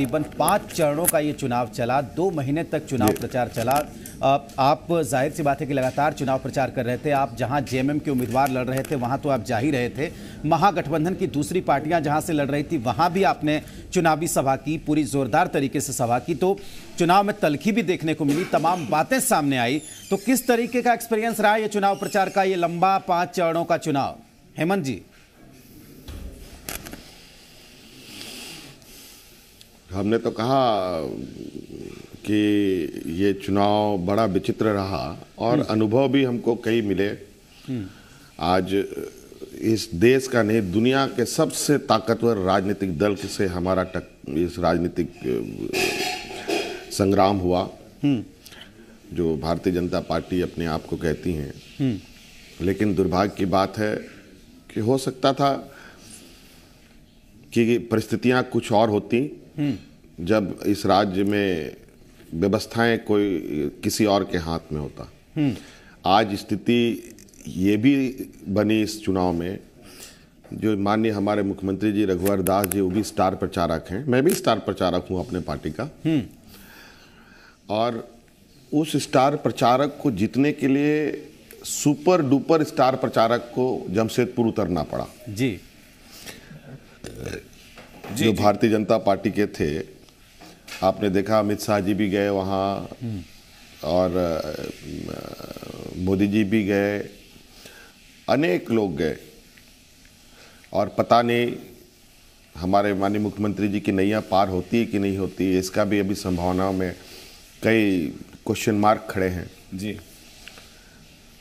तकरीबन पाँच चरणों का ये चुनाव चला दो महीने तक चुनाव प्रचार चला आप जाहिर सी बात है कि लगातार चुनाव प्रचार कर रहे थे आप जहां जेएमएम के उम्मीदवार लड़ रहे थे वहां तो आप जा ही रहे थे महागठबंधन की दूसरी पार्टियां जहां से लड़ रही थी वहां भी आपने चुनावी सभा की पूरी जोरदार तरीके से सभा की तो चुनाव में तलखी भी देखने को मिली तमाम बातें सामने आई तो किस तरीके का एक्सपीरियंस रहा यह चुनाव प्रचार का ये लंबा पाँच चरणों का चुनाव हेमंत जी हमने तो कहा कि ये चुनाव बड़ा विचित्र रहा और हम्म। अनुभव भी हमको कई मिले हम्म। आज इस देश का नहीं दुनिया के सबसे ताकतवर राजनीतिक दल से हमारा टक इस राजनीतिक संग्राम हुआ हम्म। जो भारतीय जनता पार्टी अपने आप को कहती हैं लेकिन दुर्भाग्य की बात है कि हो सकता था कि परिस्थितियां कुछ और होती जब इस राज्य में व्यवस्थाएं कोई किसी और के हाथ में होता आज स्थिति ये भी बनी इस चुनाव में जो माननीय हमारे मुख्यमंत्री जी रघुवर दास जी वो भी स्टार प्रचारक हैं मैं भी स्टार प्रचारक हूँ अपने पार्टी का और उस स्टार प्रचारक को जीतने के लिए सुपर डुपर स्टार प्रचारक को जमशेदपुर उतरना पड़ा जी जो भारतीय जनता पार्टी के थे आपने देखा अमित शाह जी भी गए वहाँ हम्म। और मोदी जी भी गए अनेक लोग गए और पता नहीं हमारे माननीय मुख्यमंत्री जी की नैया पार होती है कि नहीं होती है इसका भी अभी संभावनाओं में कई क्वेश्चन मार्क खड़े हैं जी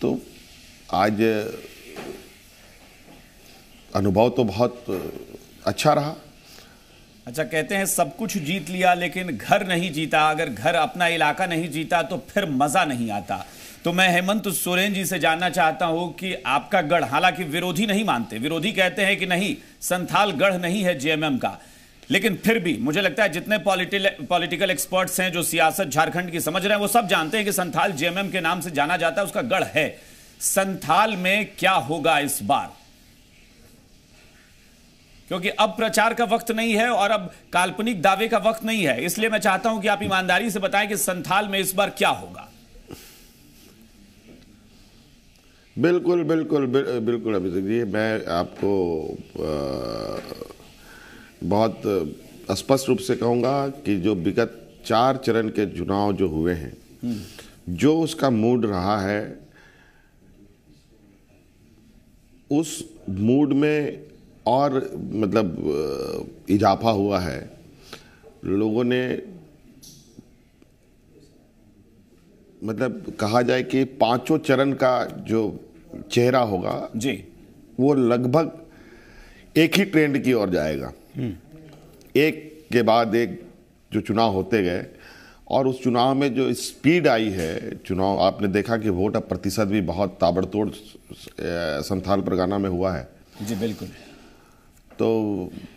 तो आज अनुभव तो बहुत अच्छा रहा अच्छा कहते हैं सब कुछ जीत लिया लेकिन घर नहीं जीता अगर घर अपना इलाका नहीं जीता तो फिर मज़ा नहीं आता तो मैं हेमंत सोरेन जी से जानना चाहता हूं कि आपका गढ़ हालांकि विरोधी नहीं मानते विरोधी कहते हैं कि नहीं संथाल गढ़ नहीं है जेएमएम का लेकिन फिर भी मुझे लगता है जितने पॉलिटिकल एक्सपर्ट्स हैं जो सियासत झारखंड की समझ रहे हैं वो सब जानते हैं कि संथाल जेएमएम के नाम से जाना जाता है उसका गढ़ है संथाल में क्या होगा इस बार क्योंकि अब प्रचार का वक्त नहीं है और अब काल्पनिक दावे का वक्त नहीं है इसलिए मैं चाहता हूं कि आप ईमानदारी से बताएं कि संथाल में इस बार क्या होगा बिल्कुल बिल्कुल बिल्कुल अभिषेक जी मैं आपको बहुत स्पष्ट रूप से कहूंगा कि जो विगत चार चरण के चुनाव जो हुए हैं हम्म। जो उसका मूड रहा है उस मूड में और मतलब इजाफा हुआ है लोगों ने मतलब कहा जाए कि पांचों चरण का जो चेहरा होगा जी वो लगभग एक ही ट्रेंड की ओर जाएगा हम्म। एक के बाद एक जो चुनाव होते गए और उस चुनाव में जो स्पीड आई है चुनाव आपने देखा कि वोट अब प्रतिशत भी बहुत ताबड़तोड़ संथाल परगाना में हुआ है जी बिल्कुल तो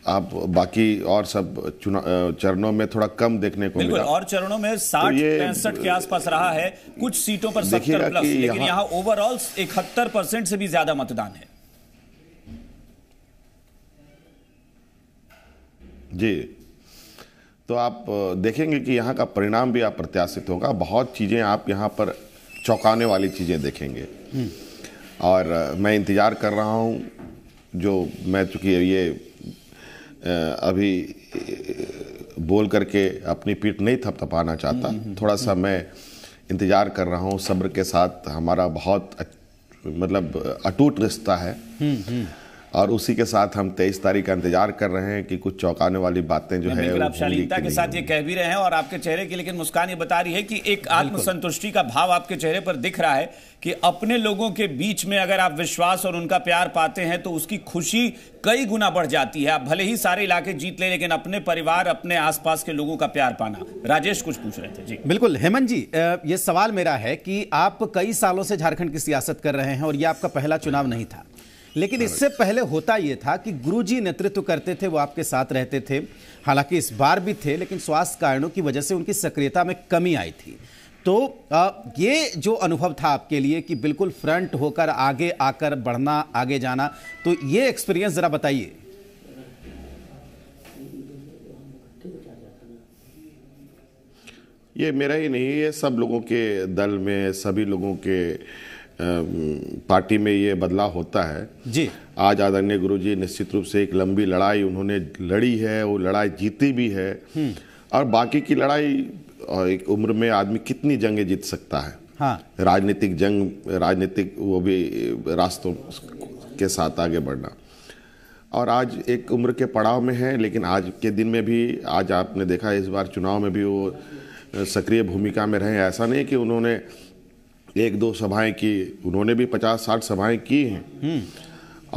आप बाकी और सब चरणों में थोड़ा कम देखने को मिला और चरणों में तो साठ पैंसठ के आसपास रहा है कुछ सीटों पर सत्तर प्लस लेकिन यहाँ ओवरऑल इकहत्तर परसेंट से भी ज्यादा मतदान है जी तो आप देखेंगे कि यहाँ का परिणाम भी अप्रत्याशित होगा बहुत चीज़ें आप यहाँ पर चौंकाने वाली चीज़ें देखेंगे हम्म। और मैं इंतज़ार कर रहा हूँ जो मैं चूँकि ये अभी बोल करके अपनी पीठ नहीं थपथपाना चाहता हम्म, हम्म, थोड़ा सा हम्म। मैं इंतज़ार कर रहा हूँ सब्र के साथ हमारा बहुत मतलब अटूट रिश्ता है और उसी के साथ हम तेईस तारीख का इंतजार कर रहे हैं कि कुछ चौंकाने वाली बातें जो है आप शालीनता के साथ ये कह भी रहे हैं और आपके चेहरे की लेकिन मुस्कान ये बता रही है कि एक आत्मसंतुष्टि का भाव आपके चेहरे पर दिख रहा है कि अपने लोगों के बीच में अगर आप विश्वास और उनका प्यार पाते हैं तो उसकी खुशी कई गुना बढ़ जाती है आप भले ही सारे इलाके जीत ले लेकिन अपने परिवार अपने आसपास के लोगों का प्यार पाना राजेश कुछ पूछ रहे थे जी बिल्कुल हेमंत जी ये सवाल मेरा है कि आप कई सालों से झारखंड की सियासत कर रहे हैं और ये आपका पहला चुनाव नहीं था लेकिन हाँ। इससे पहले होता यह था कि गुरुजी नेतृत्व करते थे वो आपके साथ रहते थे हालांकि इस बार भी थे लेकिन स्वास्थ्य कारणों की वजह से उनकी सक्रियता में कमी आई थी तो ये जो अनुभव था आपके लिए कि बिल्कुल फ्रंट होकर आगे आकर बढ़ना आगे जाना तो ये एक्सपीरियंस ज़रा बताइए ये मेरा ही नहीं है सब लोगों के दल में सभी लोगों के पार्टी में ये बदलाव होता है जी आज आदरणीय गुरु जी निश्चित रूप से एक लंबी लड़ाई उन्होंने लड़ी है वो लड़ाई जीती भी है हम्म। और बाकी की लड़ाई एक उम्र में आदमी कितनी जंगें जीत सकता है हाँ। राजनीतिक जंग राजनीतिक वो भी रास्तों के साथ आगे बढ़ना और आज एक उम्र के पड़ाव में है लेकिन आज के दिन में भी आज आपने देखा इस बार चुनाव में भी वो सक्रिय भूमिका में रहे ऐसा नहीं कि उन्होंने एक दो सभाएं की उन्होंने भी पचास साठ सभाएं की हैं हम्म।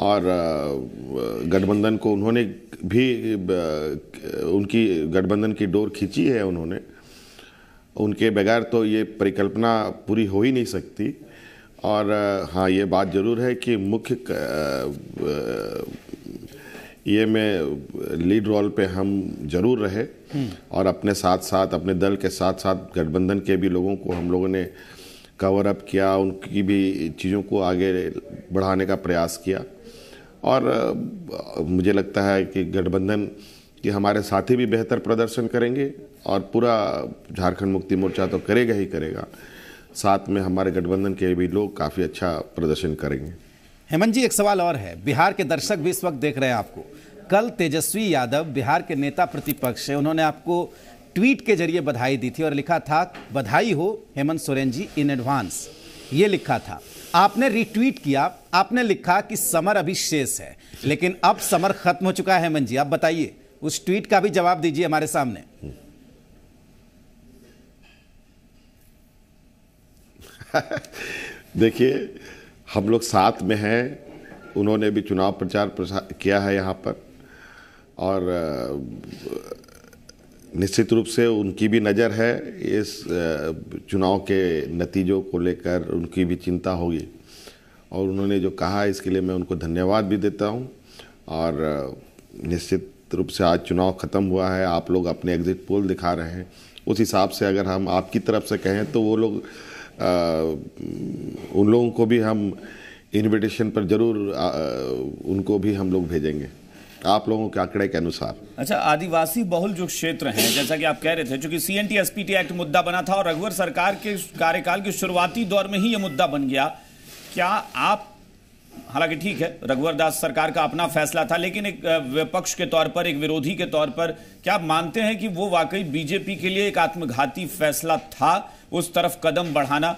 और गठबंधन को उन्होंने भी उनकी गठबंधन की डोर खींची है उन्होंने उनके बगैर तो ये परिकल्पना पूरी हो ही नहीं सकती और हाँ ये बात ज़रूर है कि मुख्य ये में लीड रोल पे हम जरूर रहे हम्म। और अपने साथ साथ अपने दल के साथ साथ गठबंधन के भी लोगों को हम लोगों ने कवर अप किया उनकी भी चीज़ों को आगे बढ़ाने का प्रयास किया और मुझे लगता है कि गठबंधन कि हमारे साथी भी बेहतर प्रदर्शन करेंगे और पूरा झारखंड मुक्ति मोर्चा तो करेगा ही करेगा साथ में हमारे गठबंधन के भी लोग काफ़ी अच्छा प्रदर्शन करेंगे हेमंत जी एक सवाल और है बिहार के दर्शक भी इस वक्त देख रहे हैं आपको कल तेजस्वी यादव बिहार के नेता प्रतिपक्ष है उन्होंने आपको ट्वीट के जरिए बधाई दी थी और लिखा था बधाई हो हेमंत सोरेन जी इन एडवांस ये लिखा था आपने रिट्वीट किया आपने लिखा कि समर अभी शेष है लेकिन अब समर खत्म हो चुका है हेमंत जी आप बताइए उस ट्वीट का भी जवाब दीजिए हमारे सामने देखिए हम लोग साथ में हैं उन्होंने भी चुनाव प्रचार प्रसार किया है यहाँ पर और निश्चित रूप से उनकी भी नज़र है इस चुनाव के नतीजों को लेकर उनकी भी चिंता होगी और उन्होंने जो कहा इसके लिए मैं उनको धन्यवाद भी देता हूँ और निश्चित रूप से आज चुनाव ख़त्म हुआ है आप लोग अपने एग्जिट पोल दिखा रहे हैं उस हिसाब से अगर हम आपकी तरफ से कहें तो वो लोग उन लोगों को भी हम इनविटेशन पर ज़रूर उनको भी हम लोग भेजेंगे आप लोगों के आंकड़े के अनुसार अच्छा आदिवासी बहुल जो क्षेत्र हैं जैसा कि आप कह रहे थे चूंकि सी एन एक्ट मुद्दा बना था और रघुवर सरकार के कार्यकाल के शुरुआती दौर में ही यह मुद्दा बन गया क्या आप हालांकि ठीक है रघुवर दास सरकार का अपना फैसला था लेकिन एक विपक्ष के तौर पर एक विरोधी के तौर पर क्या आप मानते हैं कि वो वाकई बीजेपी के लिए एक आत्मघाती फैसला था उस तरफ कदम बढ़ाना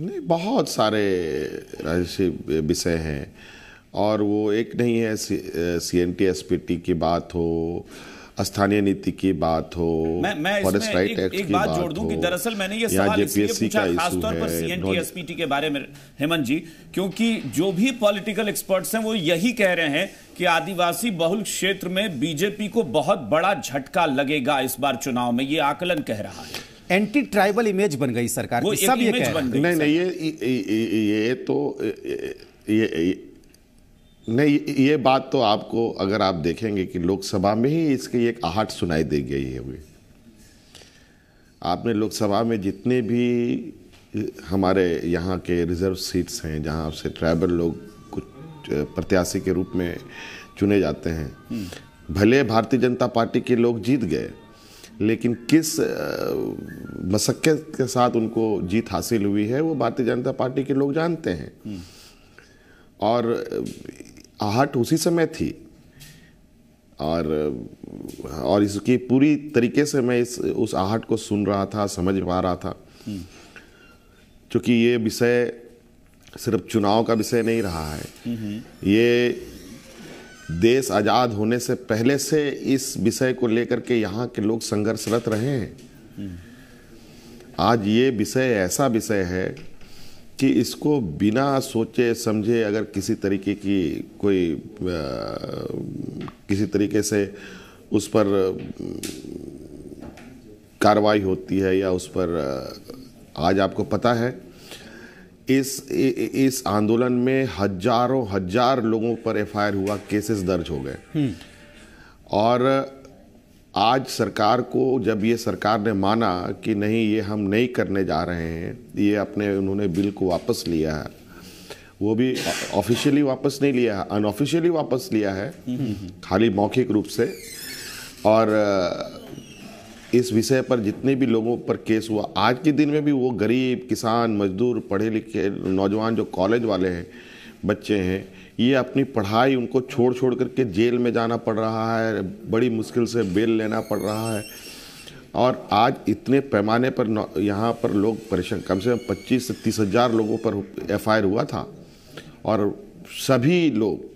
नहीं बहुत सारे राजस्व विषय हैं और वो एक नहीं है C N T S P T की बात हो स्थानीय नीति की बात हो मैं, मैं फॉरेस्ट राइट एक्ट की बात जोड़ दूं कि दरअसल मैंने ये सवाल इसलिए पूछा खासतौर पर सीएनटीएसपीटी के बारे में हेमंत जी क्योंकि जो भी पॉलिटिकल एक्सपर्ट्स हैं वो यही कह रहे हैं कि आदिवासी बहुल क्षेत्र में बीजेपी को बहुत बड़ा झटका लगेगा इस बार चुनाव में ये आकलन कह रहा है एंटी ट्राइबल इमेज बन गई सरकार की सब ये कह नहीं नहीं ये ये तो ये, नहीं ये बात तो आपको अगर आप देखेंगे कि लोकसभा में ही इसकी एक आहट सुनाई दे गई है हुई आपने लोकसभा में जितने भी हमारे यहाँ के रिजर्व सीट्स हैं जहाँ से ट्राइबल लोग कुछ प्रत्याशी के रूप में चुने जाते हैं हम्म। भले भारतीय जनता पार्टी के लोग जीत गए लेकिन किस मशक्क़त के साथ उनको जीत हासिल हुई है वो भारतीय जनता पार्टी के लोग जानते हैं हम्म। और आहट उसी समय थी और और इसकी पूरी तरीके से मैं इस उस आहट को सुन रहा था समझ पा रहा था हम्म। क्योंकि ये विषय सिर्फ चुनाव का विषय नहीं रहा है हम्म, ये देश आज़ाद होने से पहले से इस विषय को लेकर के यहाँ के लोग संघर्षरत रहे हैं आज ये विषय ऐसा विषय है कि इसको बिना सोचे समझे अगर किसी तरीके की कोई आ, किसी तरीके से उस पर कार्रवाई होती है या उस पर आज आपको पता है इस इस आंदोलन में हजारों हजार लोगों पर एफआईआर हुआ केसेस दर्ज हो गए हम्म। और आज सरकार को जब ये सरकार ने माना कि नहीं ये हम नहीं करने जा रहे हैं ये अपने उन्होंने बिल को वापस लिया है वो भी ऑफिशियली वापस नहीं लिया है अनऑफिशियली वापस लिया है हम्म, हम्म, खाली मौखिक रूप से और इस विषय पर जितने भी लोगों पर केस हुआ आज के दिन में भी वो गरीब किसान मजदूर पढ़े लिखे नौजवान जो कॉलेज वाले हैं बच्चे हैं ये अपनी पढ़ाई उनको छोड़ छोड़ करके जेल में जाना पड़ रहा है बड़ी मुश्किल से बेल लेना पड़ रहा है और आज इतने पैमाने पर यहाँ पर लोग परेशान कम से कम पच्चीस से तीस हज़ार लोगों पर एफ हुआ था और सभी लोग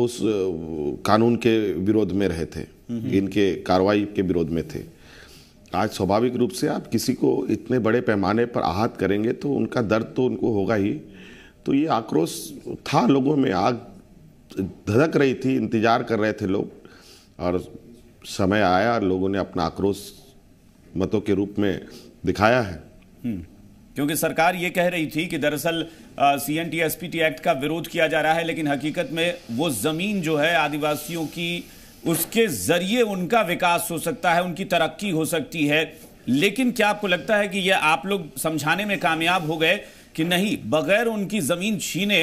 उस कानून के विरोध में रहे थे इनके कार्रवाई के विरोध में थे आज स्वाभाविक रूप से आप किसी को इतने बड़े पैमाने पर आहत करेंगे तो उनका दर्द तो उनको होगा ही तो ये आक्रोश था लोगों में आग धधक रही थी इंतजार कर रहे थे लोग और समय आया और लोगों ने अपना आक्रोश मतों के रूप में दिखाया है हम्म। क्योंकि सरकार ये कह रही थी कि दरअसल C N T S P T act का विरोध किया जा रहा है लेकिन हकीकत में वो ज़मीन जो है आदिवासियों की उसके जरिए उनका विकास हो सकता है उनकी तरक्की हो सकती है लेकिन क्या आपको लगता है कि यह आप लोग समझाने में कामयाब हो गए कि नहीं बगैर उनकी जमीन छीने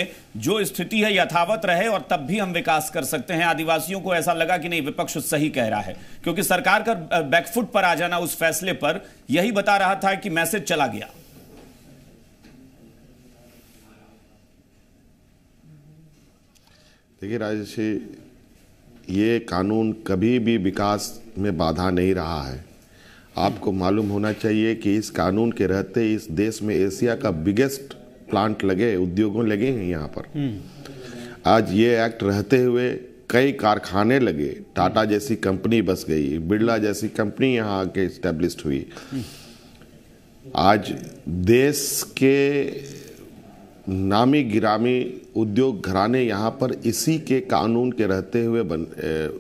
जो स्थिति है यथावत रहे और तब भी हम विकास कर सकते हैं आदिवासियों को ऐसा लगा कि नहीं विपक्ष सही कह रहा है क्योंकि सरकार का बैकफुट पर आ जाना उस फैसले पर यही बता रहा था कि मैसेज चला गया देखिए राजेश ये कानून कभी भी विकास में बाधा नहीं रहा है आपको मालूम होना चाहिए कि इस कानून के रहते इस देश में एशिया का बिगेस्ट प्लांट लगे उद्योगों लगे हैं यहाँ पर हम्म। आज ये एक्ट रहते हुए कई कारखाने लगे टाटा हम्म। जैसी कंपनी बस गई बिरला जैसी कंपनी यहाँ आके इस्टेब्लिश हुई हम्म। आज देश के नामी गिरामी उद्योग घराने यहाँ पर इसी के कानून के रहते हुए बन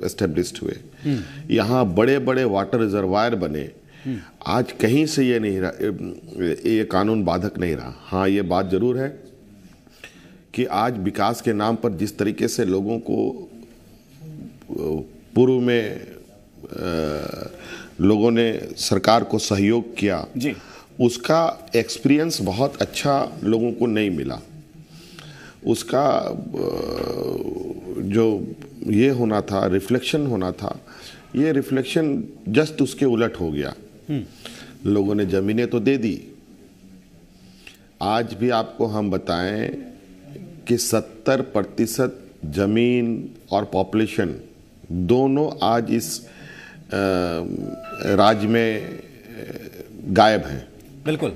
एस्टेब्लिश हुए हम्म। यहाँ बड़े बड़े वाटर रिजर्वायर बने हम्म। आज कहीं से ये नहीं रहा ये कानून बाधक नहीं रहा हाँ ये बात ज़रूर है कि आज विकास के नाम पर जिस तरीके से लोगों को पूर्व में लोगों ने सरकार को सहयोग किया जी उसका एक्सपीरियंस बहुत अच्छा लोगों को नहीं मिला उसका जो ये होना था रिफ्लेक्शन होना था ये रिफ्लेक्शन जस्ट उसके उलट हो गया हम्म। लोगों ने ज़मीनें तो दे दी आज भी आपको हम बताएं कि 70 प्रतिशत ज़मीन और पॉपुलेशन दोनों आज इस राज्य में गायब हैं बिल्कुल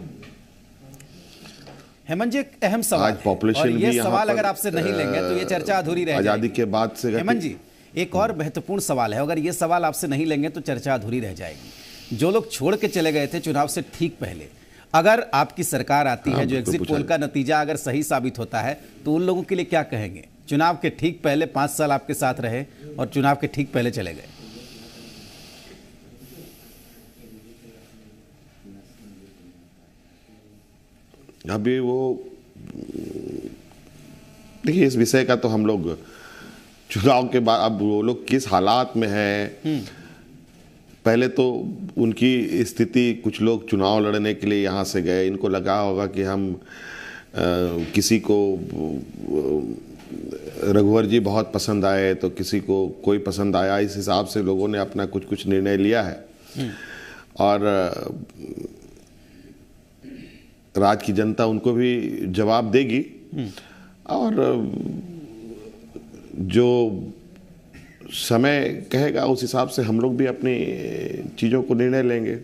हेमंत जी एक अहम सवाल आज पॉपुलेशन ये सवाल अगर आपसे नहीं लेंगे तो ये चर्चा अधूरी रहेगी आजादी के बाद से हेमंत जी एक और महत्वपूर्ण सवाल है अगर ये सवाल आपसे नहीं लेंगे तो चर्चा अधूरी रह जाएगी जो लोग छोड़ के चले गए थे चुनाव से ठीक पहले अगर आपकी सरकार आती हाँ, है जो एग्जिट पोल का नतीजा अगर सही साबित होता है तो उन लोगों के लिए क्या कहेंगे चुनाव के ठीक पहले पांच साल आपके साथ रहे और चुनाव के ठीक पहले चले गए अभी वो देखिए इस विषय का तो हम लोग चुनाव के बाद अब वो लोग किस हालात में हैं हम्म। पहले तो उनकी स्थिति कुछ लोग चुनाव लड़ने के लिए यहाँ से गए इनको लगा होगा कि हम आ, किसी को रघुवर जी बहुत पसंद आए तो किसी को कोई पसंद आया इस हिसाब से लोगों ने अपना कुछ कुछ निर्णय लिया है हम्म। और राज्य की जनता उनको भी जवाब देगी हम्म। और जो समय कहेगा उस हिसाब से हम लोग भी अपनी चीज़ों को निर्णय लेंगे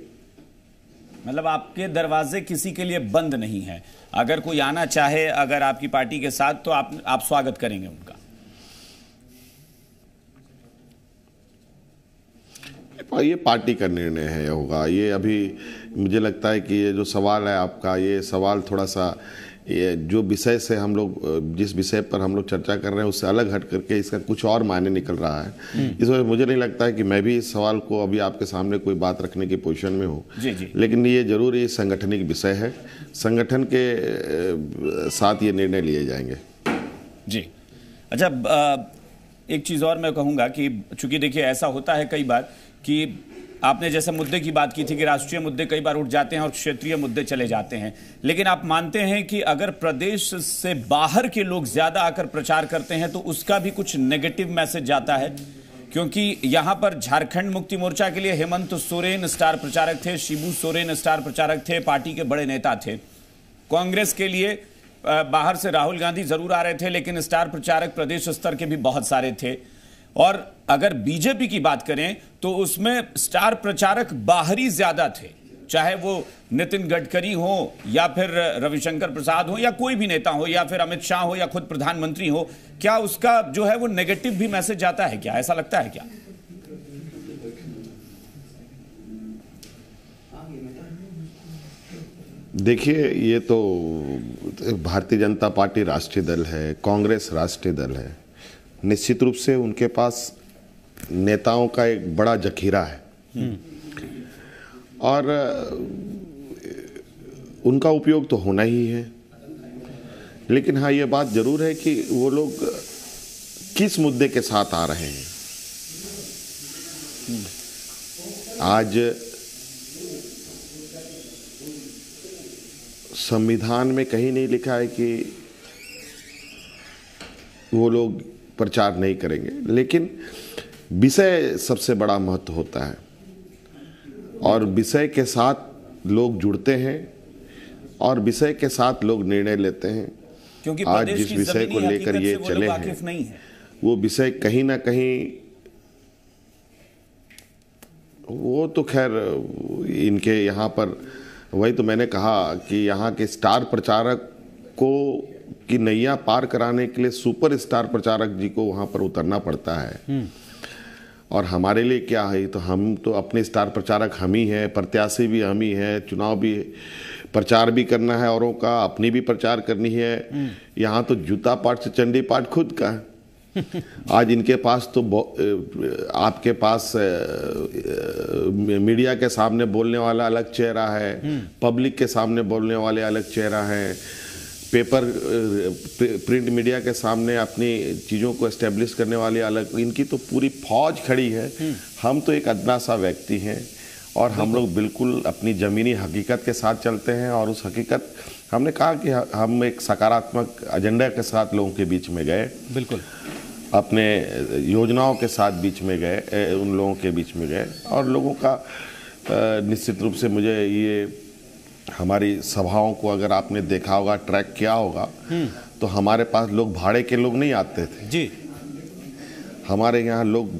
मतलब आपके दरवाजे किसी के लिए बंद नहीं है अगर कोई आना चाहे अगर आपकी पार्टी के साथ तो आप आप स्वागत करेंगे उनका ये पार्टी का निर्णय है होगा ये अभी मुझे लगता है कि ये जो सवाल है आपका ये सवाल थोड़ा सा ये जो विषय से हम लोग जिस विषय पर हम लोग चर्चा कर रहे हैं उससे अलग हट करके इसका कुछ और मायने निकल रहा है हम्म। इस वजह मुझे नहीं लगता है कि मैं भी इस सवाल को अभी आपके सामने कोई बात रखने की पोजीशन में हूँ लेकिन ये जरूर ये संगठनिक विषय है संगठन के साथ ये निर्णय लिए जाएंगे जी अच्छा एक चीज़ और मैं कहूँगा कि चूंकि देखिए ऐसा होता है कई बार कि आपने जैसे मुद्दे की बात की थी कि राष्ट्रीय मुद्दे कई बार उठ जाते हैं और क्षेत्रीय मुद्दे चले जाते हैं लेकिन आप मानते हैं कि अगर प्रदेश से बाहर के लोग ज़्यादा आकर प्रचार करते हैं तो उसका भी कुछ नेगेटिव मैसेज जाता है क्योंकि यहां पर झारखंड मुक्ति मोर्चा के लिए हेमंत सोरेन स्टार प्रचारक थे शिबू सोरेन स्टार प्रचारक थे पार्टी के बड़े नेता थे कांग्रेस के लिए बाहर से राहुल गांधी जरूर आ रहे थे लेकिन स्टार प्रचारक प्रदेश स्तर के भी बहुत सारे थे और अगर बीजेपी की बात करें तो उसमें स्टार प्रचारक बाहरी ज्यादा थे चाहे वो नितिन गडकरी हो या फिर रविशंकर प्रसाद हो या कोई भी नेता हो या फिर अमित शाह हो या खुद प्रधानमंत्री हो क्या उसका जो है वो नेगेटिव भी मैसेज जाता है क्या ऐसा लगता है क्या देखिए ये तो भारतीय जनता पार्टी राष्ट्रीय दल है कांग्रेस राष्ट्रीय दल है निश्चित रूप से उनके पास नेताओं का एक बड़ा जखीरा है और उनका उपयोग तो होना ही है लेकिन हाँ ये बात ज़रूर है कि वो लोग किस मुद्दे के साथ आ रहे हैं आज संविधान में कहीं नहीं लिखा है कि वो लोग प्रचार नहीं करेंगे लेकिन विषय सबसे बड़ा महत्व होता है और विषय के साथ लोग जुड़ते हैं और विषय के साथ लोग निर्णय लेते हैं क्योंकि आज जिस विषय को लेकर ये चले हैं है। वो विषय कहीं ना कहीं वो तो खैर इनके यहाँ पर वही तो मैंने कहा कि यहाँ के स्टार प्रचारक को कि नैया पार कराने के लिए सुपर स्टार प्रचारक जी को वहाँ पर उतरना पड़ता है हम्म। और हमारे लिए क्या है तो हम तो अपने स्टार प्रचारक हम ही हैं प्रत्याशी भी हम ही हैं चुनाव भी प्रचार भी करना है औरों का अपनी भी प्रचार करनी है हम्म। यहाँ तो जूता पाठ से चंडी पाठ खुद का है आज इनके पास तो आपके पास मीडिया के सामने बोलने वाला अलग चेहरा है हम्म। पब्लिक के सामने बोलने वाले अलग चेहरा है पेपर प्रिंट मीडिया के सामने अपनी चीज़ों को इस्टेब्लिश करने वाले अलग इनकी तो पूरी फौज खड़ी है हम्म। हम तो एक अदना सा व्यक्ति हैं और हम लोग बिल्कुल अपनी ज़मीनी हकीकत के साथ चलते हैं और उस हकीकत हमने कहा कि हम एक सकारात्मक एजेंडा के साथ लोगों के बीच में गए बिल्कुल अपने योजनाओं के साथ बीच में गए उन लोगों के बीच में गए और लोगों का निश्चित रूप से मुझे ये हमारी सभाओं को अगर आपने देखा होगा ट्रैक किया होगा हम्म। तो हमारे पास लोग भाड़े के लोग नहीं आते थे जी हमारे यहाँ लोग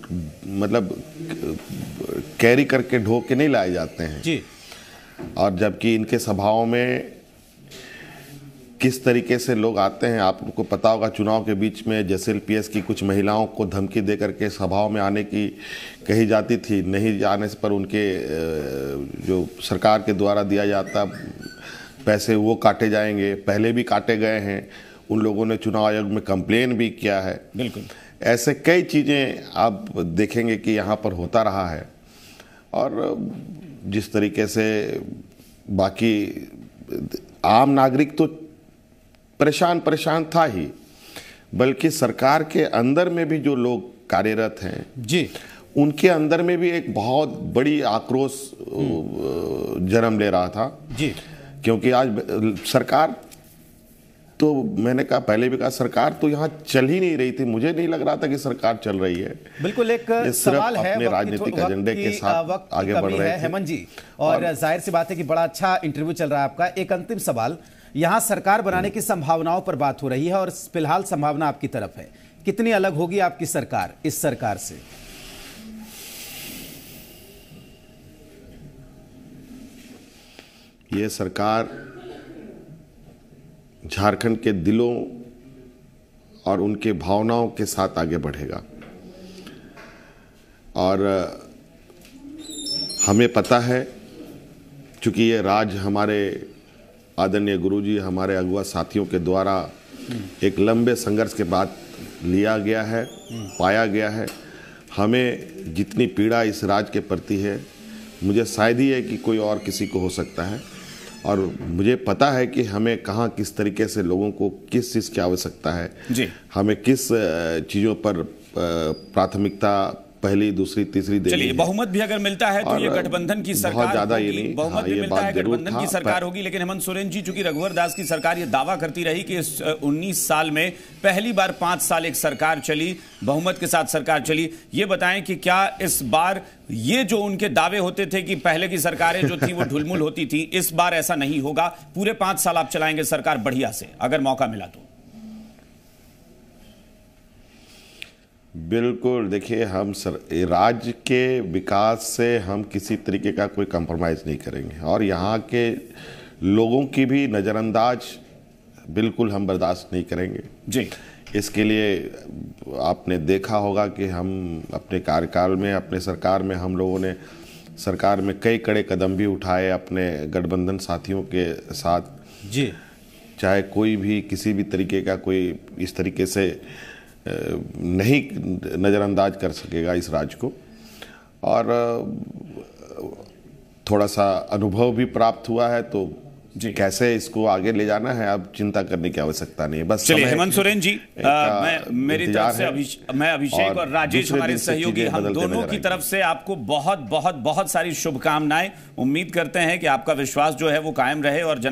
मतलब कैरी करके ढो के नहीं लाए जाते हैं जी और जबकि इनके सभाओं में किस तरीके से लोग आते हैं आपको पता होगा चुनाव के बीच में जैसे पीएस की कुछ महिलाओं को धमकी दे करके सभाओं में आने की कही जाती थी नहीं आने पर उनके जो सरकार के द्वारा दिया जाता पैसे वो काटे जाएंगे पहले भी काटे गए हैं उन लोगों ने चुनाव आयोग में कंप्लेन भी किया है बिल्कुल ऐसे कई चीज़ें आप देखेंगे कि यहाँ पर होता रहा है और जिस तरीके से बाकी आम नागरिक तो परेशान परेशान था ही बल्कि सरकार के अंदर में भी जो लोग कार्यरत हैं जी उनके अंदर में भी एक बहुत बड़ी आक्रोश हम्म। जन्म ले रहा था जी क्योंकि आज सरकार तो मैंने कहा पहले भी कहा सरकार तो यहाँ चल ही नहीं रही थी मुझे नहीं लग रहा था कि सरकार चल रही है बिल्कुल एक सवाल है राजनीतिक एजेंडे के साथ आगे बढ़ रहे हैं हेमंत जी और, और जाहिर सी बात है कि बड़ा अच्छा इंटरव्यू चल रहा है आपका एक अंतिम सवाल यहां सरकार बनाने की संभावनाओं पर बात हो रही है और फिलहाल संभावना आपकी तरफ है कितनी अलग होगी आपकी सरकार इस सरकार से ये सरकार झारखंड के दिलों और उनके भावनाओं के साथ आगे बढ़ेगा और हमें पता है क्योंकि ये राज हमारे आदरणीय गुरुजी हमारे अगुआ साथियों के द्वारा एक लंबे संघर्ष के बाद लिया गया है पाया गया है हमें जितनी पीड़ा इस राज के प्रति है मुझे शायद ही है कि कोई और किसी को हो सकता है और मुझे पता है कि हमें कहाँ किस तरीके से लोगों को किस चीज़ की आवश्यकता है जी। हमें किस चीज़ों पर प्राथमिकता पहली दूसरी तीसरी चलिए बहुमत भी अगर मिलता है तो ये गठबंधन की सरकार ज्यादा ये नहीं बहुमत हाँ, भी मिलता है गठबंधन की हाँ, सरकार होगी लेकिन हेमंत सोरेन जी चूंकि रघुवर दास की सरकार ये दावा करती रही कि इस उन्नीस साल में पहली बार पांच साल एक सरकार चली बहुमत के साथ सरकार चली ये बताएं कि क्या इस बार ये जो उनके दावे होते थे कि पहले की सरकारें जो थी वो ढुलमुल होती थी इस बार ऐसा नहीं होगा पूरे पांच साल आप चलाएंगे सरकार बढ़िया से अगर मौका मिला तो बिल्कुल देखिए हम सर राज्य के विकास से हम किसी तरीके का कोई कंप्रोमाइज़ नहीं करेंगे और यहाँ के लोगों की भी नज़रअंदाज बिल्कुल हम बर्दाश्त नहीं करेंगे जी इसके लिए आपने देखा होगा कि हम अपने कार्यकाल में अपने सरकार में हम लोगों ने सरकार में कई कड़े कदम भी उठाए अपने गठबंधन साथियों के साथ जी चाहे कोई भी किसी भी तरीके का कोई इस तरीके से नहीं नज़रअंदाज कर सकेगा इस राज्य को और थोड़ा सा अनुभव भी प्राप्त हुआ है तो जी कैसे इसको आगे ले जाना है अब चिंता करने की आवश्यकता नहीं है बस चलिए हेमंत सोरेन जी आ, मैं मेरी तरफ से मैं अभिषेक और, और राजेश हमारे सहयोगी हम दोनों की तरफ से आपको बहुत बहुत बहुत सारी शुभकामनाएं उम्मीद करते हैं कि आपका विश्वास जो है वो कायम रहे और